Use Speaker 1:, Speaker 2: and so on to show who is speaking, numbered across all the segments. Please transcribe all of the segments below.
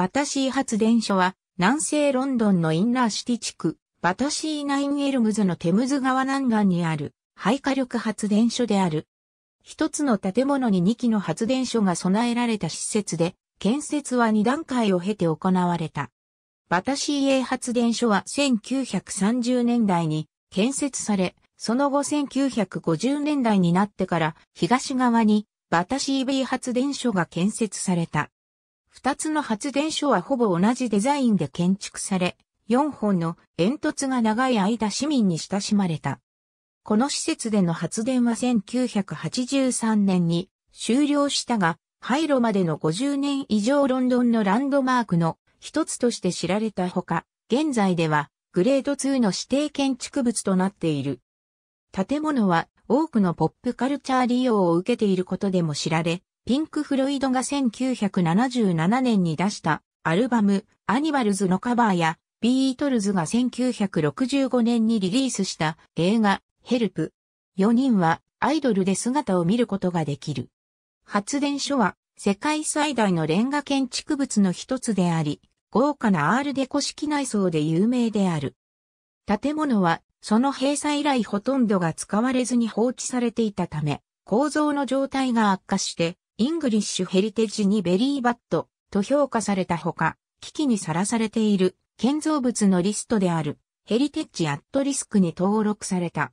Speaker 1: バタシー発電所は、南西ロンドンのインナーシティ地区、バタシーナインエルムズのテムズ川南岸にある、廃火力発電所である。一つの建物に2基の発電所が備えられた施設で、建設は2段階を経て行われた。バタシー A 発電所は1930年代に建設され、その後1950年代になってから東側にバタシー B 発電所が建設された。二つの発電所はほぼ同じデザインで建築され、4本の煙突が長い間市民に親しまれた。この施設での発電は1983年に終了したが、廃炉までの50年以上ロンドンのランドマークの一つとして知られたほか、現在ではグレード2の指定建築物となっている。建物は多くのポップカルチャー利用を受けていることでも知られ、ピンク・フロイドが1977年に出したアルバムアニバルズのカバーやビートルズが1965年にリリースした映画ヘルプ。4人はアイドルで姿を見ることができる。発電所は世界最大のレンガ建築物の一つであり、豪華なアールデコ式内装で有名である。建物はその閉鎖以来ほとんどが使われずに放置されていたため、構造の状態が悪化してイングリッシュヘリテージにベリーバットと評価されたほか、危機にさらされている建造物のリストであるヘリテッジアットリスクに登録された。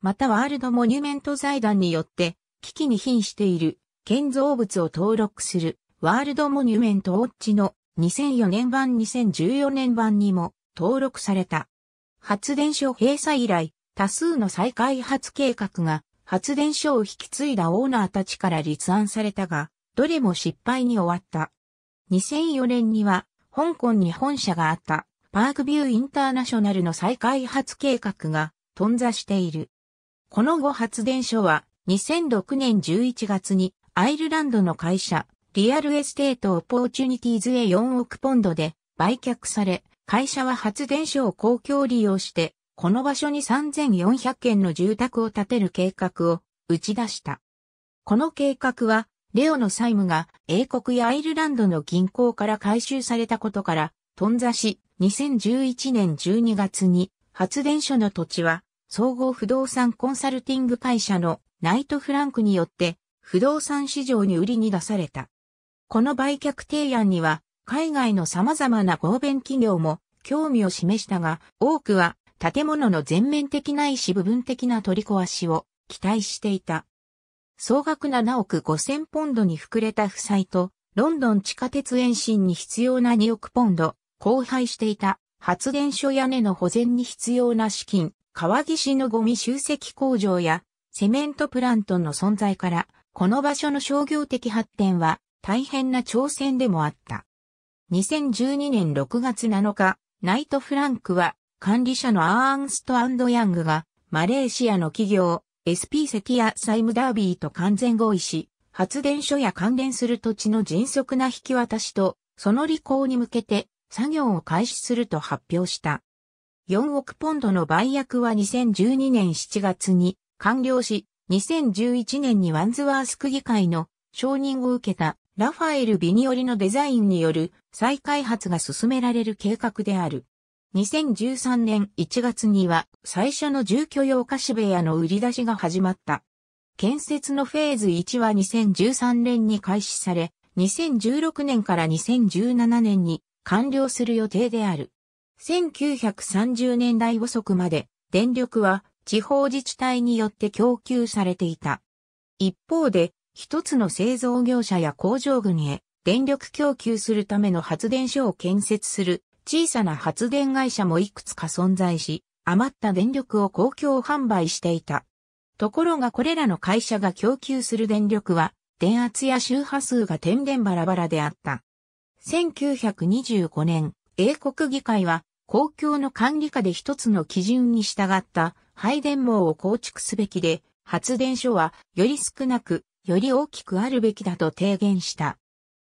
Speaker 1: またワールドモニュメント財団によって危機に瀕している建造物を登録するワールドモニュメントウォッチの2004年版2014年版にも登録された。発電所閉鎖以来、多数の再開発計画が発電所を引き継いだオーナーたちから立案されたが、どれも失敗に終わった。2004年には、香港に本社があった、パークビューインターナショナルの再開発計画が、頓挫している。この後発電所は、2006年11月に、アイルランドの会社、リアルエステートオポーチュニティーズへ4億ポンドで売却され、会社は発電所を公共利用してこの場所に3400軒の住宅を建てる計画を打ち出した。この計画は、レオの債務が英国やアイルランドの銀行から回収されたことから、頓挫し、2011年12月に発電所の土地は、総合不動産コンサルティング会社のナイト・フランクによって不動産市場に売りに出された。この売却提案には海外の様々な合弁企業も興味を示したが多くは建物の全面的ないし部分的な取り壊しを期待していた。総額7億5000ポンドに膨れた負債と、ロンドン地下鉄延伸に必要な2億ポンド、荒廃していた発電所屋根の保全に必要な資金、川岸のゴミ集積工場やセメントプラントの存在から、この場所の商業的発展は大変な挑戦でもあった。2012年6月7日、ナイト・フランクは管理者のアーンストヤングが、マレーシアの企業、SP セティア債務ダービーと完全合意し、発電所や関連する土地の迅速な引き渡しと、その履行に向けて作業を開始すると発表した。4億ポンドの売約は2012年7月に完了し、2011年にワンズワース区議会の承認を受けたラファエル・ビニオリのデザインによる再開発が進められる計画である。2013年1月には最初の住居用貸し部屋の売り出しが始まった。建設のフェーズ1は2013年に開始され、2016年から2017年に完了する予定である。1930年代遅くまで電力は地方自治体によって供給されていた。一方で、一つの製造業者や工場群へ電力供給するための発電所を建設する小さな発電会社もいくつか存在し、余った電力を公共販売していた。ところがこれらの会社が供給する電力は、電圧や周波数が天然バラバラであった。1925年、英国議会は、公共の管理下で一つの基準に従った配電網を構築すべきで、発電所はより少なく、より大きくあるべきだと提言した。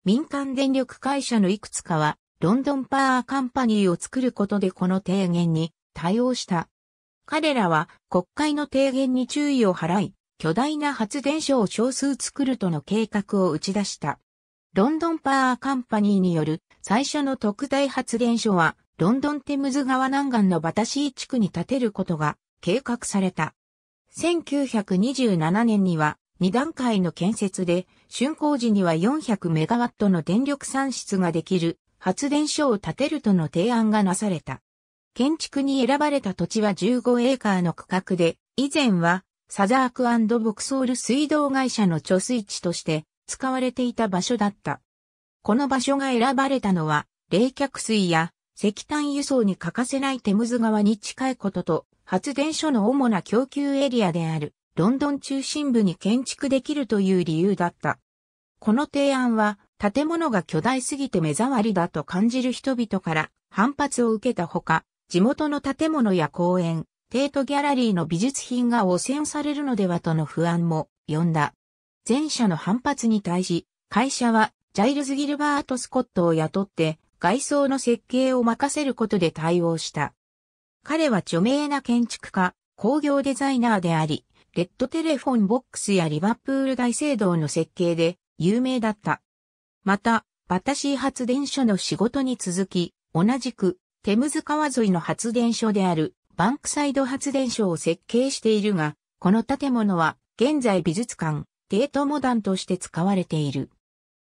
Speaker 1: 民間電力会社のいくつかはロンドンパーカンパニーを作ることでこの提言に対応した。彼らは国会の提言に注意を払い、巨大な発電所を少数作るとの計画を打ち出した。ロンドンパーカンパニーによる最初の特大発電所は、ロンドンテムズ川南岸のバタシー地区に建てることが計画された。1927年には2段階の建設で、竣工時には400メガワットの電力産出ができる発電所を建てるとの提案がなされた。建築に選ばれた土地は15エーカーの区画で、以前はサザークボクソール水道会社の貯水池として使われていた場所だった。この場所が選ばれたのは、冷却水や石炭輸送に欠かせないテムズ川に近いことと、発電所の主な供給エリアである、ロンドン中心部に建築できるという理由だった。この提案は、建物が巨大すぎて目障りだと感じる人々から反発を受けたほか、地元の建物や公園、テートギャラリーの美術品が汚染されるのではとの不安も呼んだ。前者の反発に対し、会社はジャイルズ・ギルバート・スコットを雇って外装の設計を任せることで対応した。彼は著名な建築家、工業デザイナーであり、レッドテレフォンボックスやリバプール大聖堂の設計で有名だった。また、バタシー発電所の仕事に続き、同じく、テムズ川沿いの発電所である、バンクサイド発電所を設計しているが、この建物は、現在美術館、デートモダンとして使われている。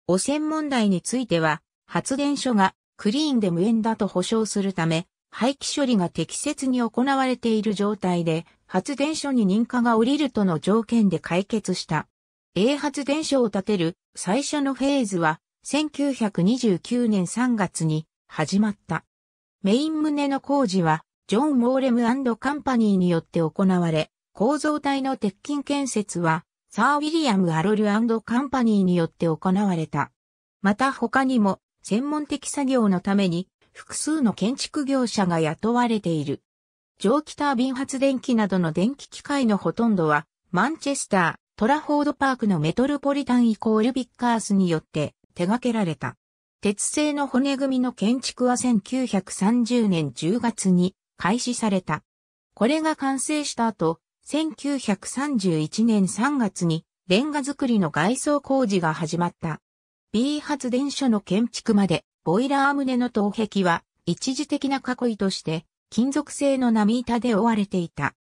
Speaker 1: 汚染問題については、発電所がクリーンで無縁だと保証するため、廃棄処理が適切に行われている状態で、発電所に認可が下りるとの条件で解決した。英発電所を建てる最初のフェーズは1929年3月に始まった。メイン棟の工事はジョン・モーレムカンパニーによって行われ、構造体の鉄筋建設はサー・ウィリアム・アロルカンパニーによって行われた。また他にも専門的作業のために複数の建築業者が雇われている。蒸気タービン発電機などの電気機械のほとんどはマンチェスター、トラフォードパークのメトロポリタンイコールビッカースによって手掛けられた。鉄製の骨組みの建築は1930年10月に開始された。これが完成した後、1931年3月にレンガ作りの外装工事が始まった。B 発電所の建築まで、ボイラー棟の頭壁は一時的な囲いとして金属製の波板で覆われていた。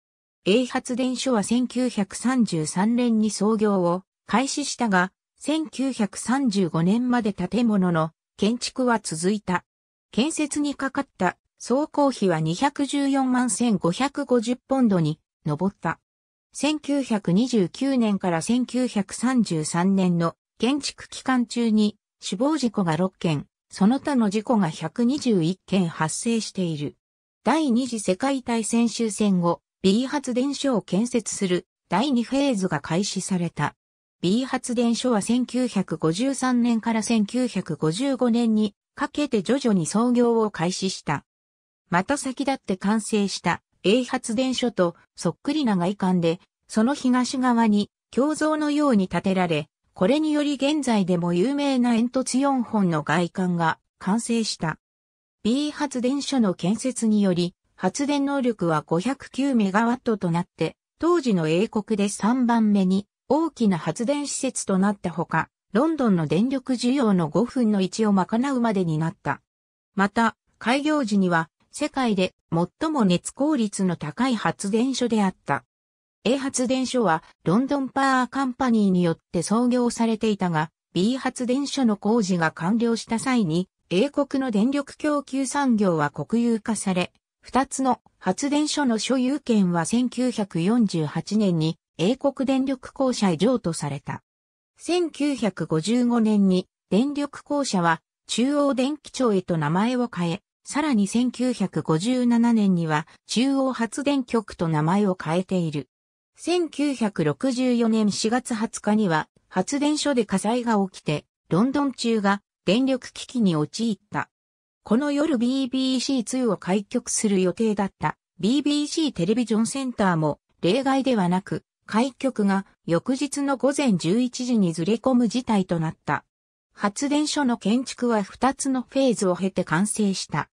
Speaker 1: A 発電所は1933年に創業を開始したが、1935年まで建物の建築は続いた。建設にかかった総工費は214万1550ポンドに上った。1929年から1933年の建築期間中に死亡事故が6件、その他の事故が121件発生している。第二次世界大戦終戦後、B 発電所を建設する第2フェーズが開始された。B 発電所は1953年から1955年にかけて徐々に操業を開始した。また先立って完成した A 発電所とそっくりな外観で、その東側に共像のように建てられ、これにより現在でも有名な煙突4本の外観が完成した。B 発電所の建設により、発電能力は509メガワットとなって、当時の英国で3番目に大きな発電施設となったほか、ロンドンの電力需要の5分の1を賄うまでになった。また、開業時には世界で最も熱効率の高い発電所であった。A 発電所はロンドンパワーカンパニーによって創業されていたが、B 発電所の工事が完了した際に、英国の電力供給産業は国有化され、二つの発電所の所有権は1948年に英国電力公社へ譲渡された。1955年に電力公社は中央電気庁へと名前を変え、さらに1957年には中央発電局と名前を変えている。1964年4月20日には発電所で火災が起きてロンドン中が電力危機に陥った。この夜 BBC2 を開局する予定だった BBC テレビジョンセンターも例外ではなく、開局が翌日の午前11時にずれ込む事態となった。発電所の建築は2つのフェーズを経て完成した。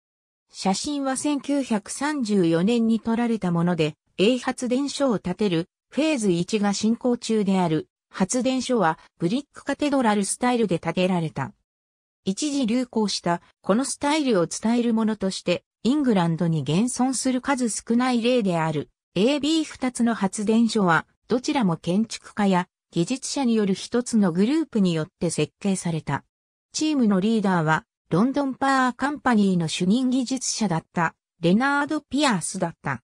Speaker 1: 写真は1934年に撮られたもので、A 発電所を建てるフェーズ1が進行中である。発電所はブリックカテドラルスタイルで建てられた。一時流行したこのスタイルを伝えるものとして、イングランドに現存する数少ない例である AB2 つの発電所は、どちらも建築家や技術者による一つのグループによって設計された。チームのリーダーは、ロンドンパーカンパニーの主任技術者だった、レナード・ピアースだった。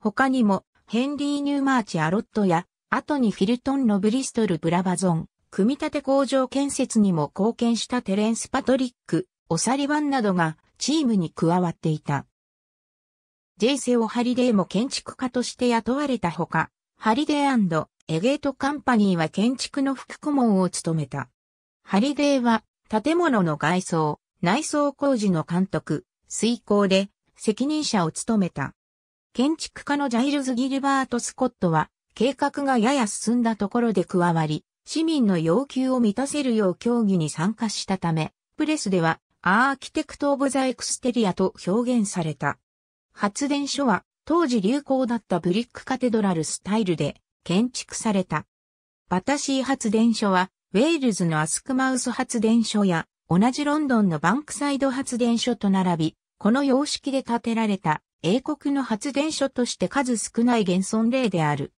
Speaker 1: 他にも、ヘンリー・ニューマーチ・アロットや、後にフィルトンのブリストル・ブラバゾン、組み立て工場建設にも貢献したテレンス・パトリック、オサリワンなどがチームに加わっていた。ジェイセオ・ハリデーも建築家として雇われたほか、ハリデーエゲートカンパニーは建築の副顧問を務めた。ハリデーは建物の外装、内装工事の監督、遂行で責任者を務めた。建築家のジャイルズ・ギルバート・スコットは計画がやや進んだところで加わり、市民の要求を満たせるよう協議に参加したため、プレスではアーキテクト・オブ・ザ・エクステリアと表現された。発電所は当時流行だったブリックカテドラルスタイルで建築された。バタシー発電所はウェールズのアスクマウス発電所や同じロンドンのバンクサイド発電所と並び、この様式で建てられた英国の発電所として数少ない現存例である。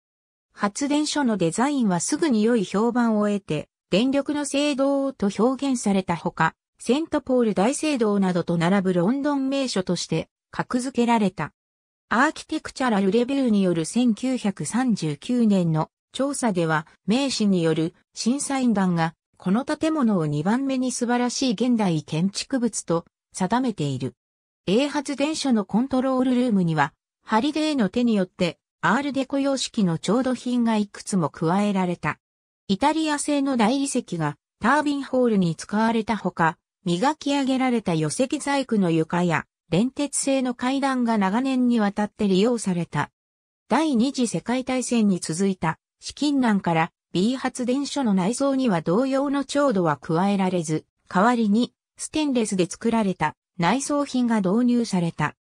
Speaker 1: 発電所のデザインはすぐに良い評判を得て、電力の聖堂と表現されたほか、セントポール大聖堂などと並ぶロンドン名所として格付けられた。アーキテクチャラルレビューによる1939年の調査では、名士による審査員団がこの建物を2番目に素晴らしい現代建築物と定めている。A 発電所のコントロールルームには、ハリデーの手によってアールデコ様式の調度品がいくつも加えられた。イタリア製の大理石がタービンホールに使われたほか、磨き上げられた寄石細工の床や連鉄製の階段が長年にわたって利用された。第二次世界大戦に続いた資金難から B 発電所の内装には同様の調度は加えられず、代わりにステンレスで作られた内装品が導入された。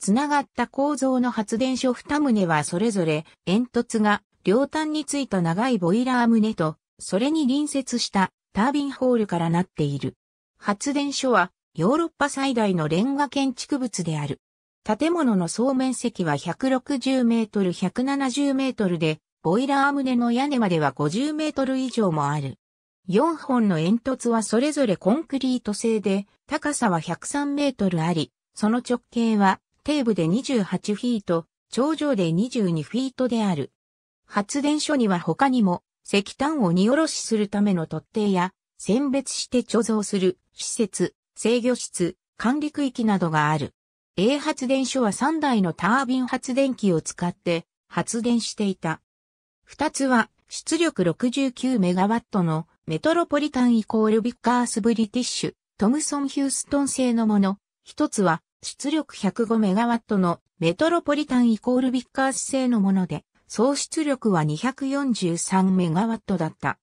Speaker 1: つながった構造の発電所二棟はそれぞれ煙突が両端についた長いボイラー棟と、それに隣接したタービンホールからなっている。発電所はヨーロッパ最大のレンガ建築物である。建物の総面積は160メートル170メートルで、ボイラー棟の屋根までは50メートル以上もある。4本の煙突はそれぞれコンクリート製で、高さは103メートルあり、その直径は底部で28フィート、頂上で22フィートである。発電所には他にも石炭を荷下ろしするための突堤や選別して貯蔵する施設、制御室、管理区域などがある。A 発電所は3台のタービン発電機を使って発電していた。2つは出力6 9ットのメトロポリタンイコールビッカースブリティッシュ、トムソン・ヒューストン製のもの。1つは出力 105MW のメトロポリタンイコールビッカース製のもので、総出力は 243MW だった。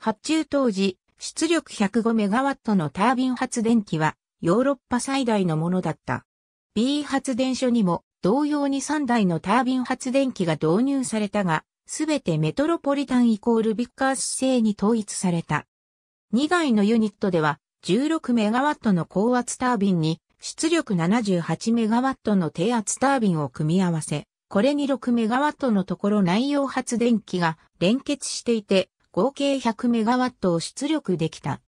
Speaker 1: 発注当時、出力 105MW のタービン発電機はヨーロッパ最大のものだった。B 発電所にも同様に3台のタービン発電機が導入されたが、すべてメトロポリタンイコールビッカース製に統一された。2台のユニットでは 16MW の高圧タービンに出力 78MW の低圧タービンを組み合わせ、これに 6MW のところ内容発電機が連結していて、合計 100MW を出力できた。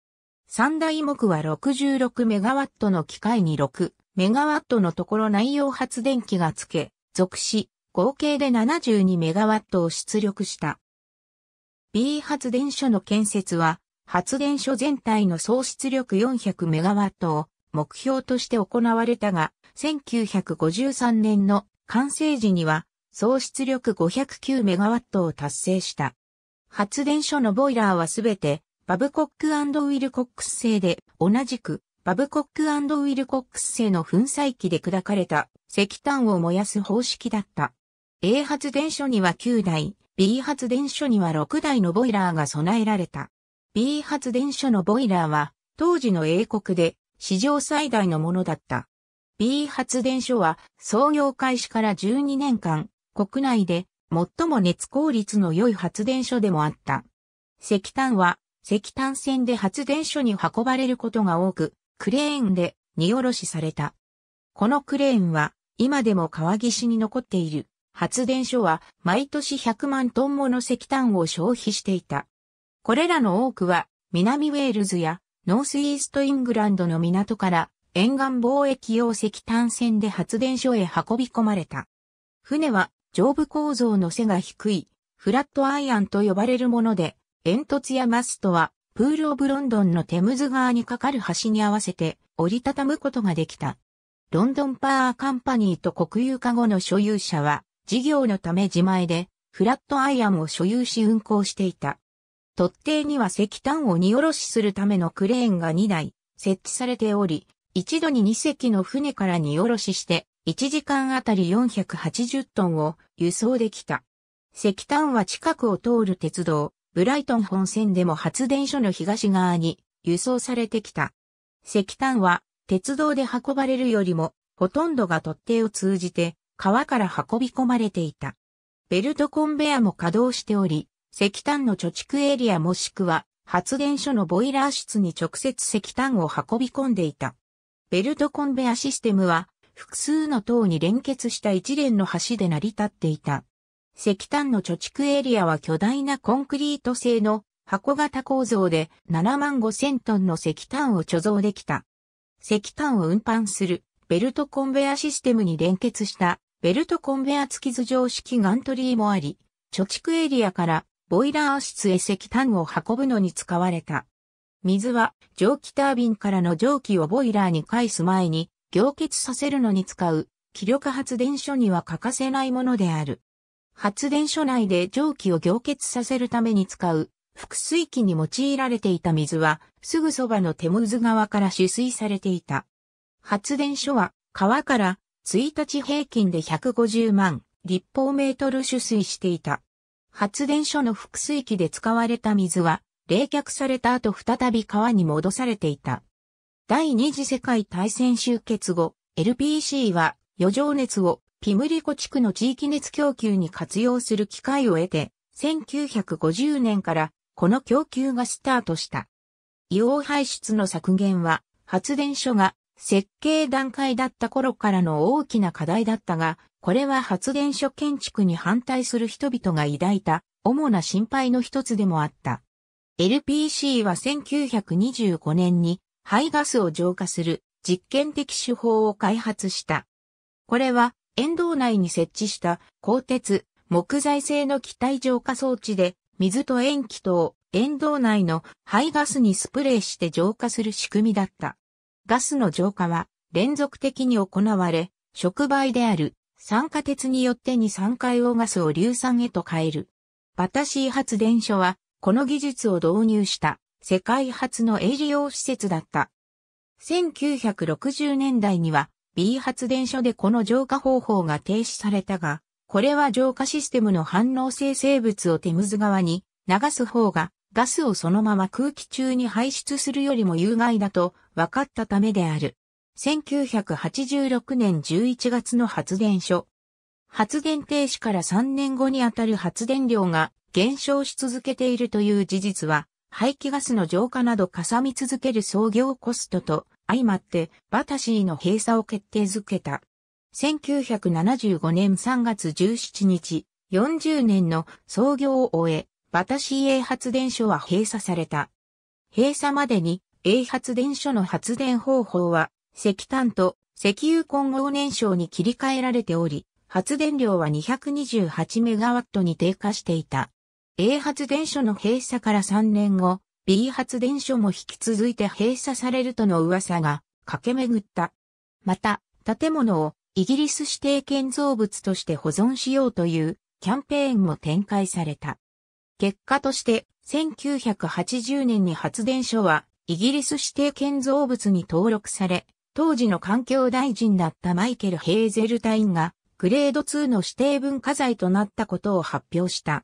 Speaker 1: 三大目は 66MW の機械に 6MW のところ内容発電機が付け、属し、合計で 72MW を出力した。B 発電所の建設は、発電所全体の総出力 400MW を目標として行われたが、1953年の完成時には総出力509メガワットを達成した。発電所のボイラーはすべてバブコックウィルコックス製で同じくバブコックウィルコックス製の粉砕機で砕かれた石炭を燃やす方式だった。A 発電所には9台、B 発電所には6台のボイラーが備えられた。B 発電所のボイラーは当時の英国で史上最大のものだった。B 発電所は創業開始から12年間、国内で最も熱効率の良い発電所でもあった。石炭は石炭船で発電所に運ばれることが多く、クレーンで荷下ろしされた。このクレーンは今でも川岸に残っている発電所は毎年100万トンもの石炭を消費していた。これらの多くは南ウェールズやノースイーストイングランドの港から沿岸貿易用石炭船で発電所へ運び込まれた。船は上部構造の背が低いフラットアイアンと呼ばれるもので、煙突やマストはプールオブロンドンのテムズ川に架かる橋に合わせて折りたたむことができた。ロンドンパワーカンパニーと国有化後の所有者は事業のため自前でフラットアイアンを所有し運行していた。突堤には石炭を荷下ろしするためのクレーンが2台設置されており、一度に2隻の船から荷下ろしして、1時間あたり480トンを輸送できた。石炭は近くを通る鉄道、ブライトン本線でも発電所の東側に輸送されてきた。石炭は鉄道で運ばれるよりもほとんどが突堤を通じて川から運び込まれていた。ベルトコンベアも稼働しており、石炭の貯蓄エリアもしくは発電所のボイラー室に直接石炭を運び込んでいた。ベルトコンベアシステムは複数の塔に連結した一連の橋で成り立っていた。石炭の貯蓄エリアは巨大なコンクリート製の箱型構造で7万5千トンの石炭を貯蔵できた。石炭を運搬するベルトコンベアシステムに連結したベルトコンベア付き図上式ガントリーもあり、貯蓄エリアからボイラー室へ石炭を運ぶのに使われた。水は蒸気タービンからの蒸気をボイラーに返す前に凝結させるのに使う気力発電所には欠かせないものである。発電所内で蒸気を凝結させるために使う腹水器に用いられていた水はすぐそばのテムズ川から取水されていた。発電所は川から1日平均で150万立方メートル取水していた。発電所の複水器で使われた水は、冷却された後再び川に戻されていた。第二次世界大戦終結後、LPC は余剰熱をピムリコ地区の地域熱供給に活用する機会を得て、1950年からこの供給がスタートした。硫黄排出の削減は発電所が設計段階だった頃からの大きな課題だったが、これは発電所建築に反対する人々が抱いた主な心配の一つでもあった。LPC は1925年に排ガスを浄化する実験的手法を開発した。これは沿道内に設置した鋼鉄、木材製の気体浄化装置で水と塩基と沿道内の排ガスにスプレーして浄化する仕組みだった。ガスの浄化は連続的に行われ、触媒である酸化鉄によって二酸化硫黄ガスを硫酸へと変える。バタシー発電所は、この技術を導入した世界初の営利用施設だった。1960年代には B 発電所でこの浄化方法が停止されたが、これは浄化システムの反応性生物をテムズ側に流す方がガスをそのまま空気中に排出するよりも有害だと分かったためである。1986年11月の発電所。発電停止から3年後にあたる発電量が減少し続けているという事実は、排気ガスの浄化などかさみ続ける創業コストと相まってバタシーの閉鎖を決定づけた。1975年3月17日、40年の創業を終え、バタシー A 発電所は閉鎖された。閉鎖までに A 発電所の発電方法は石炭と石油混合燃焼に切り替えられており、発電量は228メガワットに低下していた。A 発電所の閉鎖から3年後、B 発電所も引き続いて閉鎖されるとの噂が駆け巡った。また、建物をイギリス指定建造物として保存しようというキャンペーンも展開された。結果として1980年に発電所はイギリス指定建造物に登録され、当時の環境大臣だったマイケル・ヘーゼルタインが、グレード2の指定文化財となったことを発表した。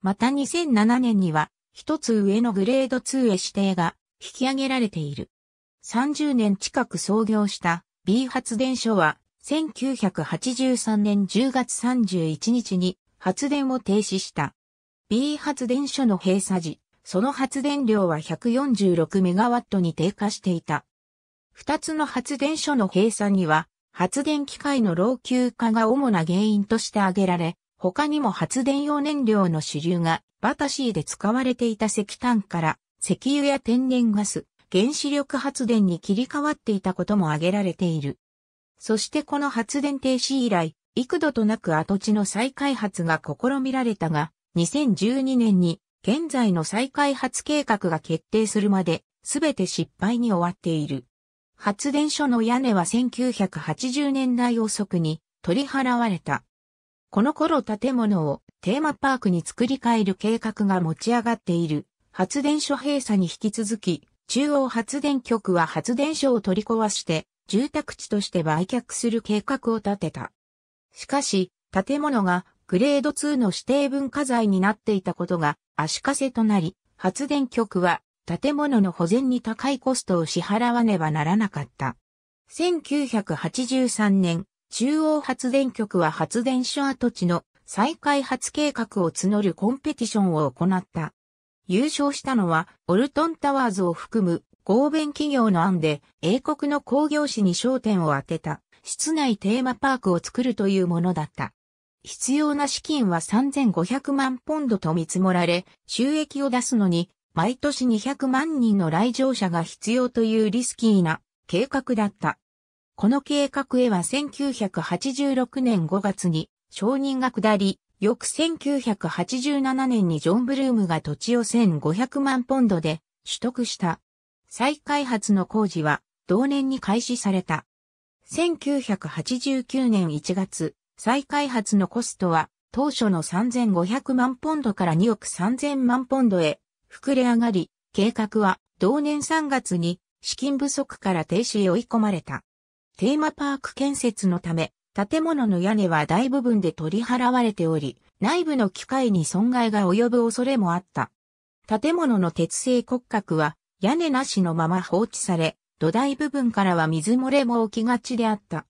Speaker 1: また2007年には、一つ上のグレード2へ指定が引き上げられている。30年近く創業した B 発電所は、1983年10月31日に発電を停止した。B 発電所の閉鎖時、その発電量は146メガワットに低下していた。二つの発電所の閉鎖には、発電機械の老朽化が主な原因として挙げられ、他にも発電用燃料の主流がバタシーで使われていた石炭から石油や天然ガス、原子力発電に切り替わっていたことも挙げられている。そしてこの発電停止以来、幾度となく跡地の再開発が試みられたが、2012年に現在の再開発計画が決定するまで、すべて失敗に終わっている。発電所の屋根は1980年代遅くに取り払われた。この頃建物をテーマパークに作り変える計画が持ち上がっている。発電所閉鎖に引き続き、中央発電局は発電所を取り壊して住宅地として売却する計画を立てた。しかし、建物がグレード2の指定文化財になっていたことが足かせとなり、発電局は建物の保全に高いコストを支払わねばならなかった。1983年、中央発電局は発電所跡地の再開発計画を募るコンペティションを行った。優勝したのは、オルトンタワーズを含む合弁企業の案で、英国の工業史に焦点を当てた、室内テーマパークを作るというものだった。必要な資金は3500万ポンドと見積もられ、収益を出すのに毎年200万人の来場者が必要というリスキーな計画だった。この計画へは1986年5月に承認が下り、翌1987年にジョン・ブルームが土地を1500万ポンドで取得した。再開発の工事は同年に開始された。1989年1月、再開発のコストは当初の3500万ポンドから2億3000万ポンドへ膨れ上がり、計画は同年3月に資金不足から停止へ追い込まれた。テーマパーク建設のため、建物の屋根は大部分で取り払われており、内部の機械に損害が及ぶ恐れもあった。建物の鉄製骨格は屋根なしのまま放置され、土台部分からは水漏れも起きがちであった。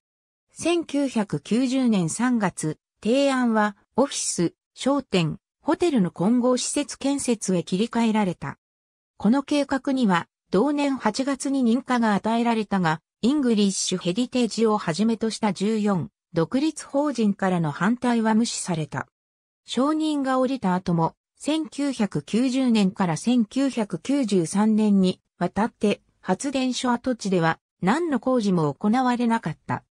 Speaker 1: 1990年3月、提案はオフィス、商店、ホテルの混合施設建設へ切り替えられた。この計画には、同年8月に認可が与えられたが、イングリッシュヘディテージをはじめとした14、独立法人からの反対は無視された。承認が降りた後も、1990年から1993年にわたって発電所跡地では何の工事も行われなかった。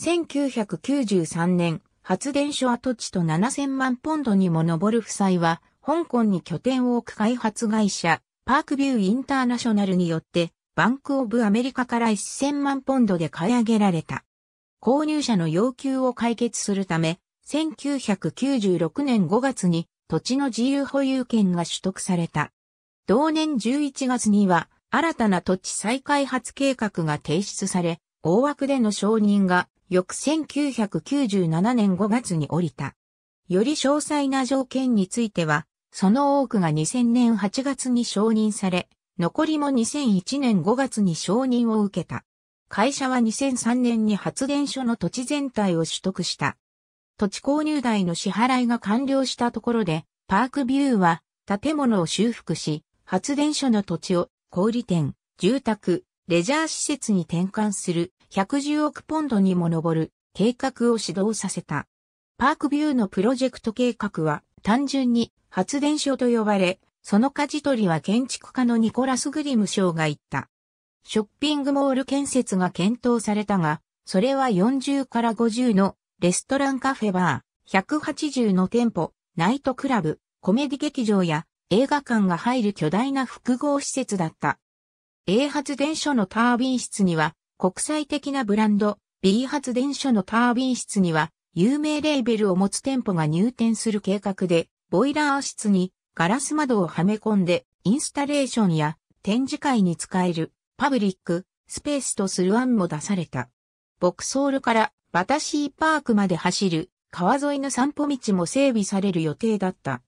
Speaker 1: 1993年、発電所跡地と7000万ポンドにも上る負債は、香港に拠点を置く開発会社、パークビューインターナショナルによって、バンクオブアメリカから1000万ポンドで買い上げられた。購入者の要求を解決するため、1996年5月に土地の自由保有権が取得された。同年11月には新たな土地再開発計画が提出され、大枠での承認が翌1997年5月に降りた。より詳細な条件については、その多くが2000年8月に承認され、残りも2001年5月に承認を受けた。会社は2003年に発電所の土地全体を取得した。土地購入代の支払いが完了したところで、パークビューは建物を修復し、発電所の土地を小売店、住宅、レジャー施設に転換する110億ポンドにも上る計画を始動させた。パークビューのプロジェクト計画は単純に発電所と呼ばれ、その舵取りは建築家のニコラス・グリム賞が言った。ショッピングモール建設が検討されたが、それは40から50のレストランカフェバー、180の店舗、ナイトクラブ、コメディ劇場や映画館が入る巨大な複合施設だった。A 発電所のタービン室には国際的なブランド、B 発電所のタービン室には、有名レーベルを持つ店舗が入店する計画で、ボイラー室にガラス窓をはめ込んで、インスタレーションや展示会に使えるパブリックスペースとする案も出された。ボクソールからバタシーパークまで走る川沿いの散歩道も整備される予定だった。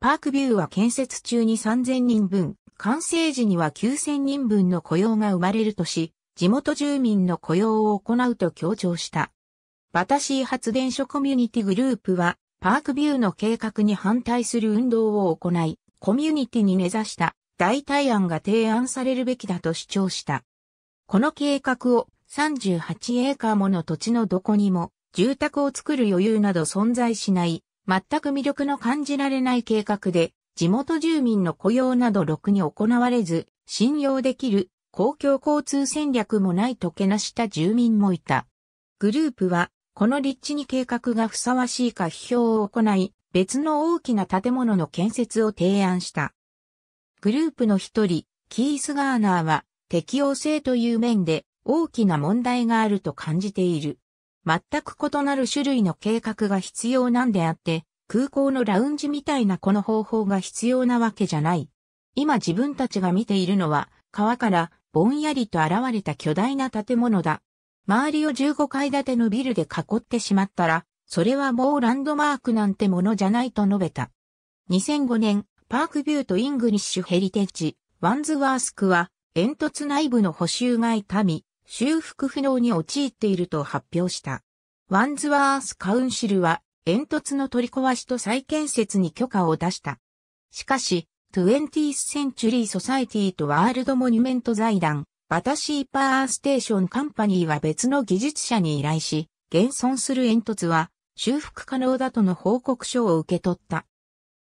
Speaker 1: パークビューは建設中に3000人分、完成時には9000人分の雇用が生まれるとし、地元住民の雇用を行うと強調した。バタシー発電所コミュニティグループは、パークビューの計画に反対する運動を行い、コミュニティに根ざした代替案が提案されるべきだと主張した。この計画を38エーカーもの土地のどこにも住宅を作る余裕など存在しない、全く魅力の感じられない計画で、地元住民の雇用などろくに行われず、信用できる公共交通戦略もないとけなした住民もいた。グループは、この立地に計画がふさわしいか批評を行い、別の大きな建物の建設を提案した。グループの一人、キース・ガーナーは、適応性という面で大きな問題があると感じている。全く異なる種類の計画が必要なんであって、空港のラウンジみたいなこの方法が必要なわけじゃない。今自分たちが見ているのは、川からぼんやりと現れた巨大な建物だ。周りを15階建てのビルで囲ってしまったら、それはもうランドマークなんてものじゃないと述べた。2005年、パークビューとイングリッシュヘリテッジ、ワンズワースクは、煙突内部の補修が痛み、修復不能に陥っていると発表した。ワンズワースカウンシルは、煙突の取り壊しと再建設に許可を出した。しかし、20th Century Society とワールドモニュメント財団、バタシーパーステーションカンパニーは別の技術者に依頼し、現存する煙突は修復可能だとの報告書を受け取った。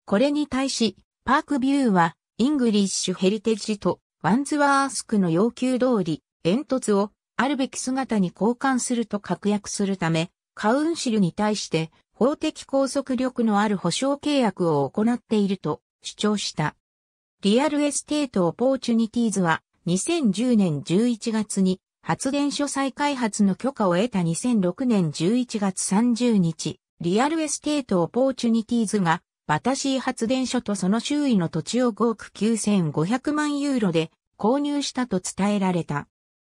Speaker 1: これに対し、パークビューは、イングリッシュヘリテージとワンズワースクの要求通り、煙突をあるべき姿に交換すると確約するため、カウンシルに対して法的拘束力のある保証契約を行っていると主張した。リアルエステートオポーチュニティーズは2010年11月に発電所再開発の許可を得た2006年11月30日、リアルエステートオポーチュニティーズがバタシー発電所とその周囲の土地を5億9500万ユーロで購入したと伝えられた。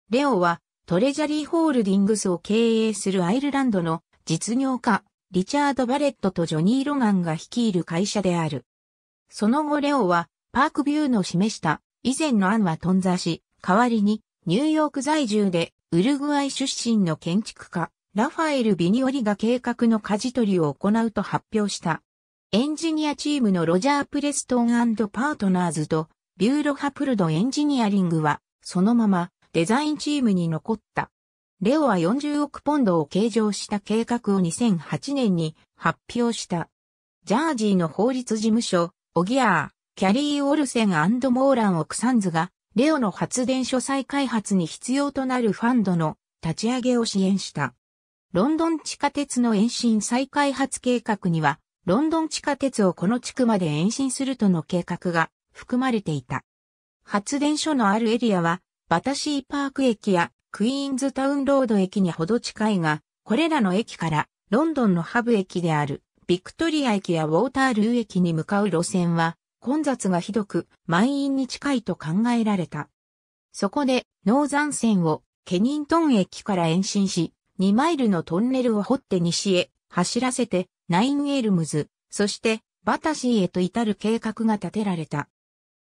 Speaker 1: レオはトレジャリーホールディングスを経営するアイルランドの実業家リチャード・バレットとジョニー・ロガンが率いる会社である。その後レオは、パークビューの示した以前の案は頓挫し、代わりにニューヨーク在住でウルグアイ出身の建築家、ラファエル・ビニオリが計画の舵取りを行うと発表した。エンジニアチームのロジャー・プレストンパートナーズとビューロハプルドエンジニアリングは、そのままデザインチームに残った。レオは40億ポンドを計上した計画を2008年に発表した。ジャージーの法律事務所、オギアー、キャリー・オルセンモーラン・オクサンズが、レオの発電所再開発に必要となるファンドの立ち上げを支援した。ロンドン地下鉄の延伸再開発計画には、ロンドン地下鉄をこの地区まで延伸するとの計画が含まれていた。発電所のあるエリアは、バタシーパーク駅やクイーンズタウンロード駅にほど近いが、これらの駅からロンドンのハブ駅であるビクトリア駅やウォータールー駅に向かう路線は、混雑がひどく、満員に近いと考えられた。そこで、ノーザン線をケニントン駅から延伸し、2マイルのトンネルを掘って西へ走らせて、ナインエルムズ、そしてバタシーへと至る計画が立てられた。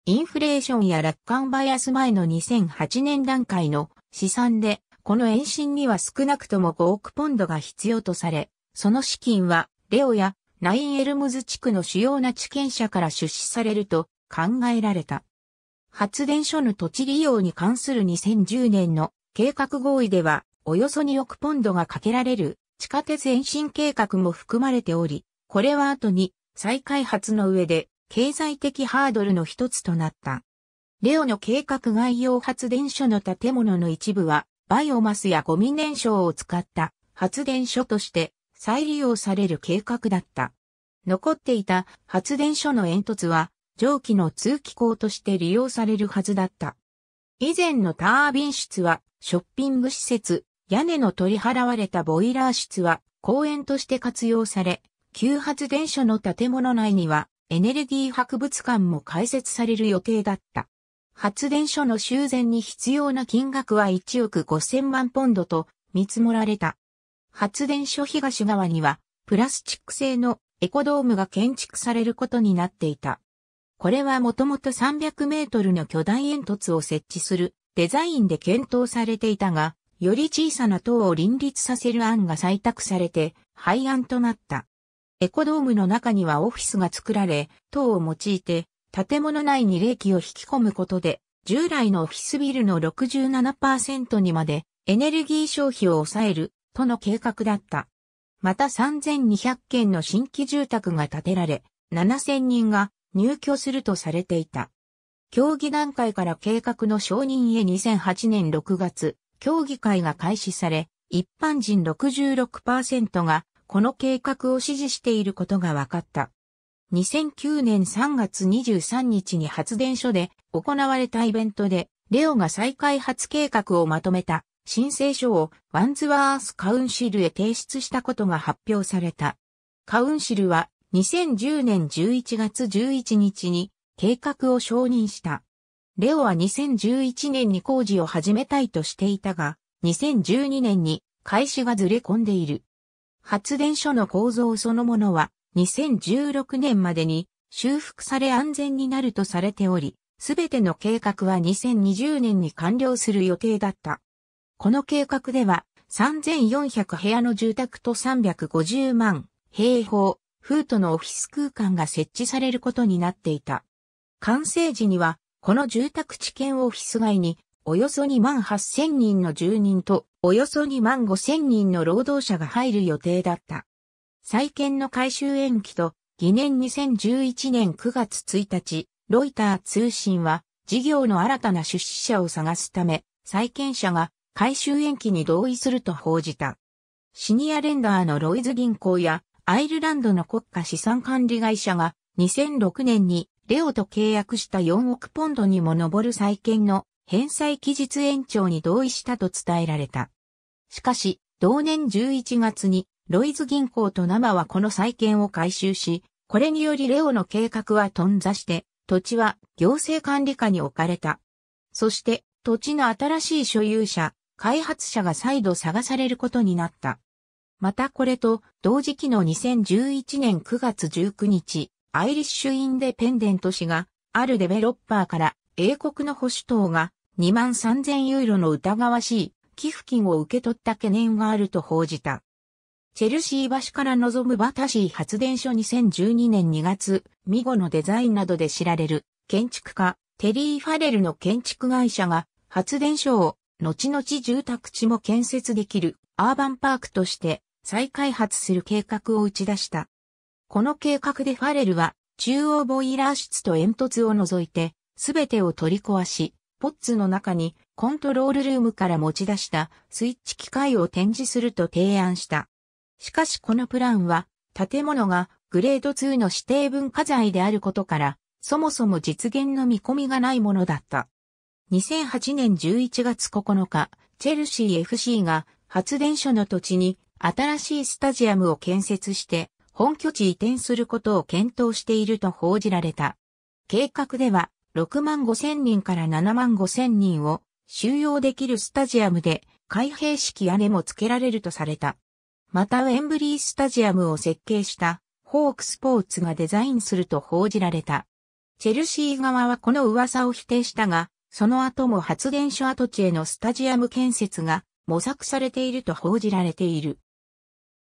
Speaker 1: インフレーションや楽観バイアス前の2008年段階の試算で、この延伸には少なくとも5億ポンドが必要とされ、その資金はレオやナインエルムズ地区の主要な地権者から出資されると考えられた。発電所の土地利用に関する2010年の計画合意では、およそ2億ポンドがかけられる地下鉄延伸計画も含まれており、これは後に再開発の上で経済的ハードルの一つとなった。レオの計画概要発電所の建物の一部は、バイオマスやゴミ燃焼を使った発電所として再利用される計画だった。残っていた発電所の煙突は蒸気の通気口として利用されるはずだった。以前のタービン室はショッピング施設、屋根の取り払われたボイラー室は公園として活用され、旧発電所の建物内にはエネルギー博物館も開設される予定だった。発電所の修繕に必要な金額は1億5000万ポンドと見積もられた。発電所東側には、プラスチック製のエコドームが建築されることになっていた。これはもともと300メートルの巨大煙突を設置するデザインで検討されていたが、より小さな塔を林立させる案が採択されて廃案となった。エコドームの中にはオフィスが作られ、塔を用いて建物内に冷気を引き込むことで、従来のオフィスビルの67%にまでエネルギー消費を抑えるとの計画だった。また3200件の新規住宅が建てられ、7000人が入居するとされていた。協議段階から計画の承認へ2008年6月、協議会が開始され、一般人66%がこの計画を支持していることが分かった。2009年3月23日に発電所で行われたイベントで、レオが再開発計画をまとめた申請書をワンズワースカウンシルへ提出したことが発表された。カウンシルは2010年11月11日に計画を承認した。レオは2011年に工事を始めたいとしていたが、2012年に開始がずれ込んでいる。発電所の構造そのものは2016年までに修復され安全になるとされており、すべての計画は2020年に完了する予定だった。この計画では、3400部屋の住宅と350万平方、フートのオフィス空間が設置されることになっていた。完成時には、この住宅地圏オフィス街に、およそ2万8000人の住人と、およそ2万5000人の労働者が入る予定だった。再建の改修延期と、疑念2011年9月1日、ロイター通信は、事業の新たな出資者を探すため、再建者が回収延期に同意すると報じた。シニアレンダーのロイズ銀行やアイルランドの国家資産管理会社が2006年にレオと契約した4億ポンドにも上る債券の返済期日延長に同意したと伝えられた。しかし、同年11月にロイズ銀行とナマはこの債券を回収し、これによりレオの計画は頓挫して、土地は行政管理下に置かれた。そして、土地の新しい所有者、開発者が再度探されることになった。またこれと同時期の2011年9月19日、アイリッシュインデペンデント氏があるデベロッパーから英国の保守党が2万3000ユーロの疑わしい寄付金を受け取った懸念があると報じた。チェルシー橋から望むバタシー発電所2012年2月、ミゴのデザインなどで知られる建築家、テリー・ファレルの建築会社が発電所を後々住宅地も建設できるアーバンパークとして再開発する計画を打ち出した。この計画でファレルは中央ボイラー室と煙突を除いて全てを取り壊し、ポッツの中にコントロールルームから持ち出したスイッチ機械を展示すると提案した。しかしこのプランは建物がグレード2の指定文化財であることから、そもそも実現の見込みがないものだった。2008年11月9日、チェルシー FC が発電所の土地に新しいスタジアムを建設して本拠地移転することを検討していると報じられた。計画では6万5千人から7万5千人を収容できるスタジアムで開閉式屋根も付けられるとされた。またウェンブリースタジアムを設計したホークスポーツがデザインすると報じられた。チェルシー側はこの噂を否定したが、その後も発電所跡地へのスタジアム建設が模索されていると報じられている。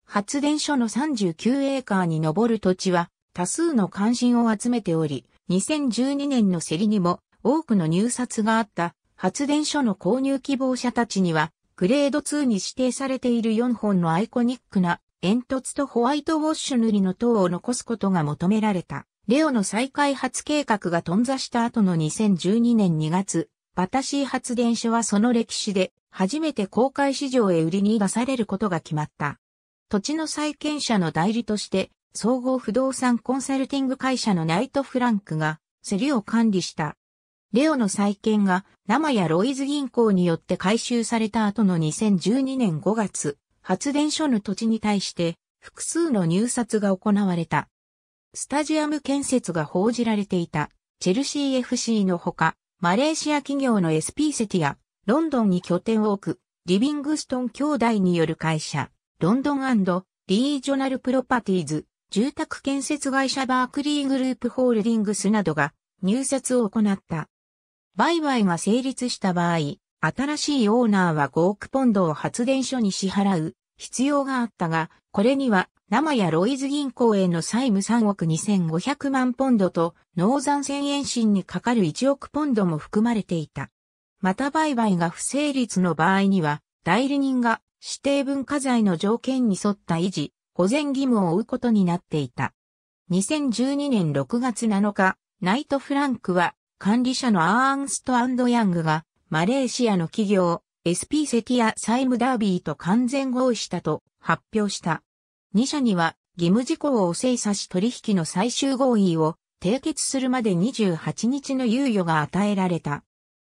Speaker 1: 発電所の39エーカーに上る土地は多数の関心を集めており、2012年の競りにも多くの入札があった発電所の購入希望者たちにはグレード2に指定されている4本のアイコニックな煙突とホワイトウォッシュ塗りの塔を残すことが求められた。レオの再開発計画が頓挫した後の2012年2月、バタシー発電所はその歴史で初めて公開市場へ売りに出されることが決まった。土地の債権者の代理として、総合不動産コンサルティング会社のナイト・フランクが、競りを管理した。レオの債権が、生やロイズ銀行によって回収された後の2012年5月、発電所の土地に対して、複数の入札が行われた。スタジアム建設が報じられていた、チェルシー FC のほか、マレーシア企業の SP セティア、ロンドンに拠点を置く、リビングストン兄弟による会社、ロンドンリージョナルプロパティーズ、住宅建設会社バークリーグループホールディングスなどが入札を行った。売買が成立した場合、新しいオーナーは5億ポンドを発電所に支払う必要があったが、これには、生やロイズ銀行への債務3億2500万ポンドと、ノーザン線延伸にかかる1億ポンドも含まれていた。また売買が不成立の場合には、代理人が指定文化財の条件に沿った維持、保全義務を負うことになっていた。2012年6月7日、ナイト・フランクは管理者のアーンスト・ヤングがマレーシアの企業 SP セティア債務ダービーと完全合意したと発表した。2社には義務事項を精査し取引の最終合意を締結するまで28日の猶予が与えられた。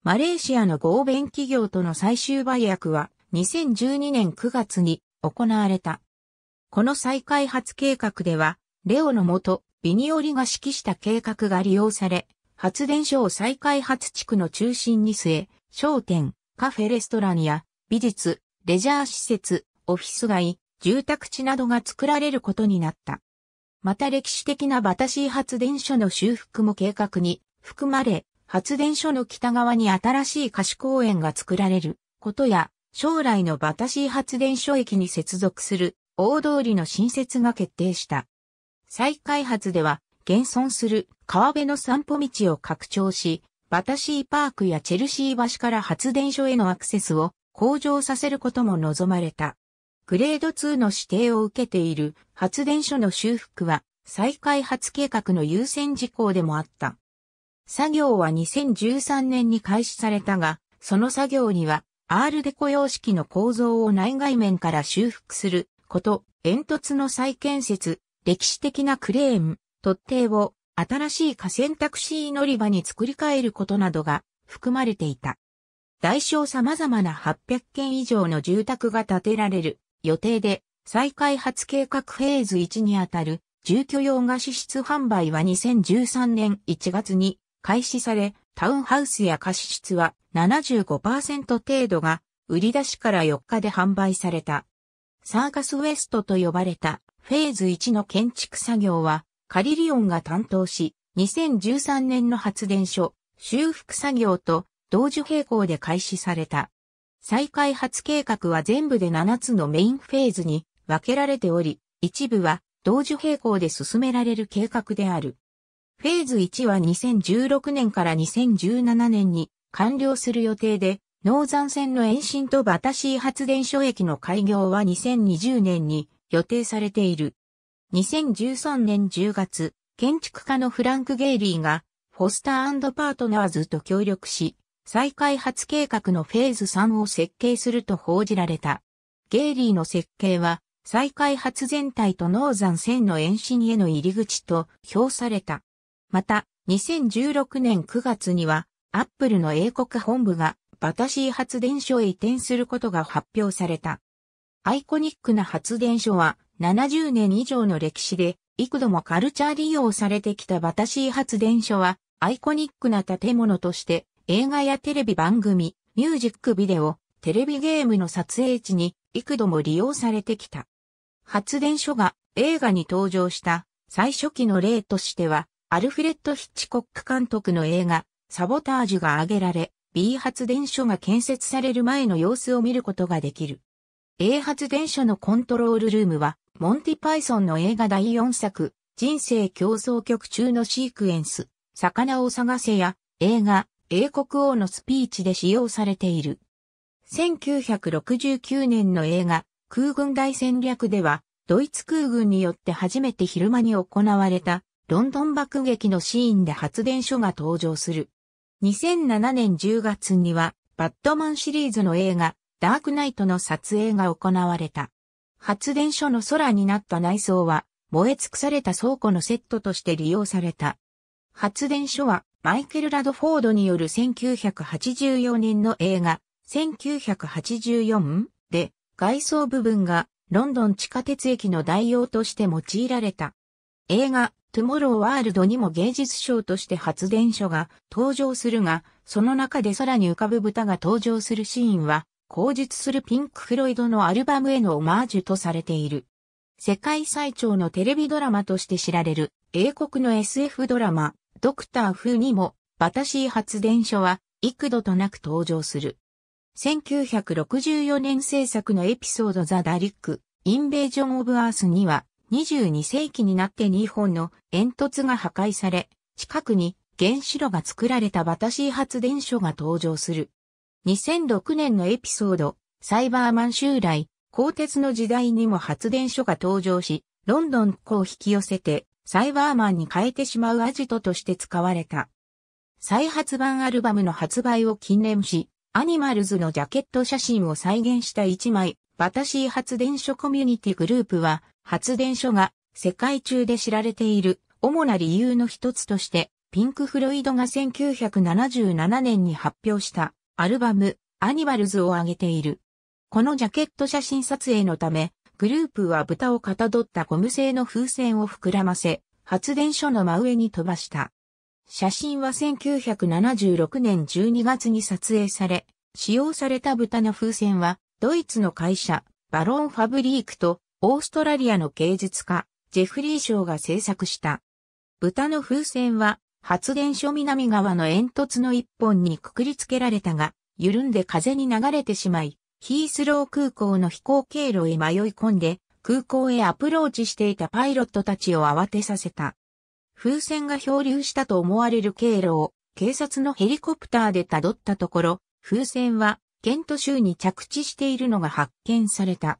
Speaker 1: マレーシアの合弁企業との最終売約は2012年9月に行われた。この再開発計画では、レオの元、ビニオリが指揮した計画が利用され、発電所を再開発地区の中心に据え、商店、カフェレストランや美術、レジャー施設、オフィス街、住宅地などが作られることになった。また歴史的なバタシー発電所の修復も計画に含まれ、発電所の北側に新しい貸し公園が作られることや、将来のバタシー発電所駅に接続する大通りの新設が決定した。再開発では、現存する川辺の散歩道を拡張し、バタシーパークやチェルシー橋から発電所へのアクセスを向上させることも望まれた。グレード2の指定を受けている発電所の修復は再開発計画の優先事項でもあった。作業は2013年に開始されたが、その作業には、アールデコ様式の構造を内外面から修復すること、煙突の再建設、歴史的なクレーン、突堤を新しい河川タクシー乗り場に作り変えることなどが含まれていた。大小様々な800件以上の住宅が建てられる予定で、再開発計画フェーズ1にあたる住居用貸し室販売は2013年1月に開始され、タウンハウスや貸し室は75%程度が売り出しから4日で販売された。サーカスウエストと呼ばれたフェーズ1の建築作業はカリリオンが担当し、2013年の発電所修復作業と同時並行で開始された。再開発計画は全部で7つのメインフェーズに分けられており、一部は同時並行で進められる計画である。フェーズ1は2016年から2017年に完了する予定で、ノーザン線の延伸とバタシー発電所駅の開業は2020年に予定されている。2013年10月、建築家のフランク・ゲイリーが、フォスターパートナーズと協力し、再開発計画のフェーズ3を設計すると報じられた。ゲイリーの設計は、再開発全体とノーザン線の延伸への入り口と評された。また、2016年9月には、アップルの英国本部がバタシー発電所へ移転することが発表された。アイコニックな発電所は70年以上の歴史で幾度もカルチャー利用されてきたバタシー発電所はアイコニックな建物として映画やテレビ番組、ミュージックビデオ、テレビゲームの撮影地に幾度も利用されてきた。発電所が映画に登場した最初期の例としては、アルフレッド・ヒッチコック監督の映画、サボタージュが挙げられ、B 発電所が建設される前の様子を見ることができる。A 発電所のコントロールルームは、モンティ・パイソンの映画第4作、人生競争曲中のシークエンス、魚を探せや、映画、英国王のスピーチで使用されている。1969年の映画、空軍大戦略では、ドイツ空軍によって初めて昼間に行われた、ロンドン爆撃のシーンで発電所が登場する。2007年10月には、バットマンシリーズの映画、ダークナイトの撮影が行われた。発電所の空になった内装は、燃え尽くされた倉庫のセットとして利用された。発電所はマイケル・ラドフォードによる1984年の映画、1984で、外装部分がロンドン地下鉄駅の代用として用いられた。映画、トゥモローワールドにも芸術賞として発電所が登場するが、その中で空に浮かぶ豚が登場するシーンは、後述するピンク・フロイドのアルバムへのオマージュとされている。世界最長のテレビドラマとして知られる英国の SF ドラマドクター風にも、バタシー発電所は幾度となく登場する。1964年制作のエピソードザ・ダリック、インベージョン・オブ・アースには、22世紀になって2本の煙突が破壊され、近くに原子炉が作られたバタシー発電所が登場する。2006年のエピソード、サイバーマン襲来、鋼鉄の時代にも発電所が登場し、ロンドンを引き寄せてサイバーマンに変えてしまうアジトとして使われた。再発版アルバムの発売を記念し、アニマルズのジャケット写真を再現した一枚、バタシー発電所コミュニティグループは、発電所が世界中で知られている主な理由の一つとして、ピンク・フロイドが1977年に発表したアルバム、アニマルズを挙げている。このジャケット写真撮影のため、グループは豚をかたどったゴム製の風船を膨らませ、発電所の真上に飛ばした。写真は1976年12月に撮影され、使用された豚の風船は、ドイツの会社、バロン・ファブリークと、オーストラリアの芸術家、ジェフリー賞が制作した。豚の風船は、発電所南側の煙突の一本にくくりつけられたが、緩んで風に流れてしまい、ヒースロー空港の飛行経路へ迷い込んで、空港へアプローチしていたパイロットたちを慌てさせた。風船が漂流したと思われる経路を警察のヘリコプターで辿ったところ、風船はケント州に着地しているのが発見された。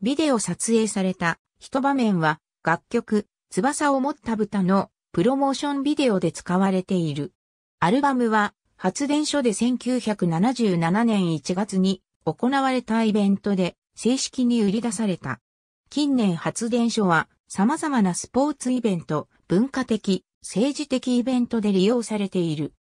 Speaker 1: ビデオ撮影された一場面は楽曲翼を持った豚のプロモーションビデオで使われている。アルバムは発電所で1977年1月に行われたイベントで正式に売り出された。近年発電所は様々なスポーツイベント、文化的、政治的イベントで利用されている。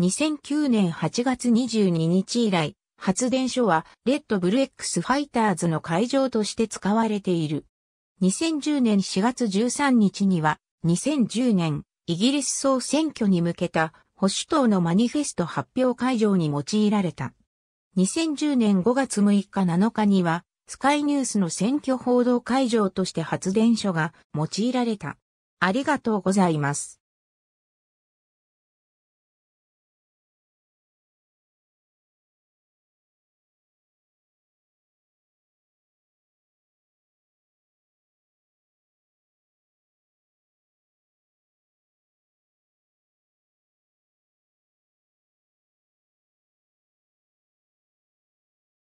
Speaker 1: 2009年8月22日以来、発電所はレッドブル X ファイターズの会場として使われている。2010年4月13日には、2010年イギリス総選挙に向けた保守党のマニフェスト発表会場に用いられた。2010年5月6日7日には、スカイニュースの選挙報道会場として発電所が用いられた。ありがとうございます。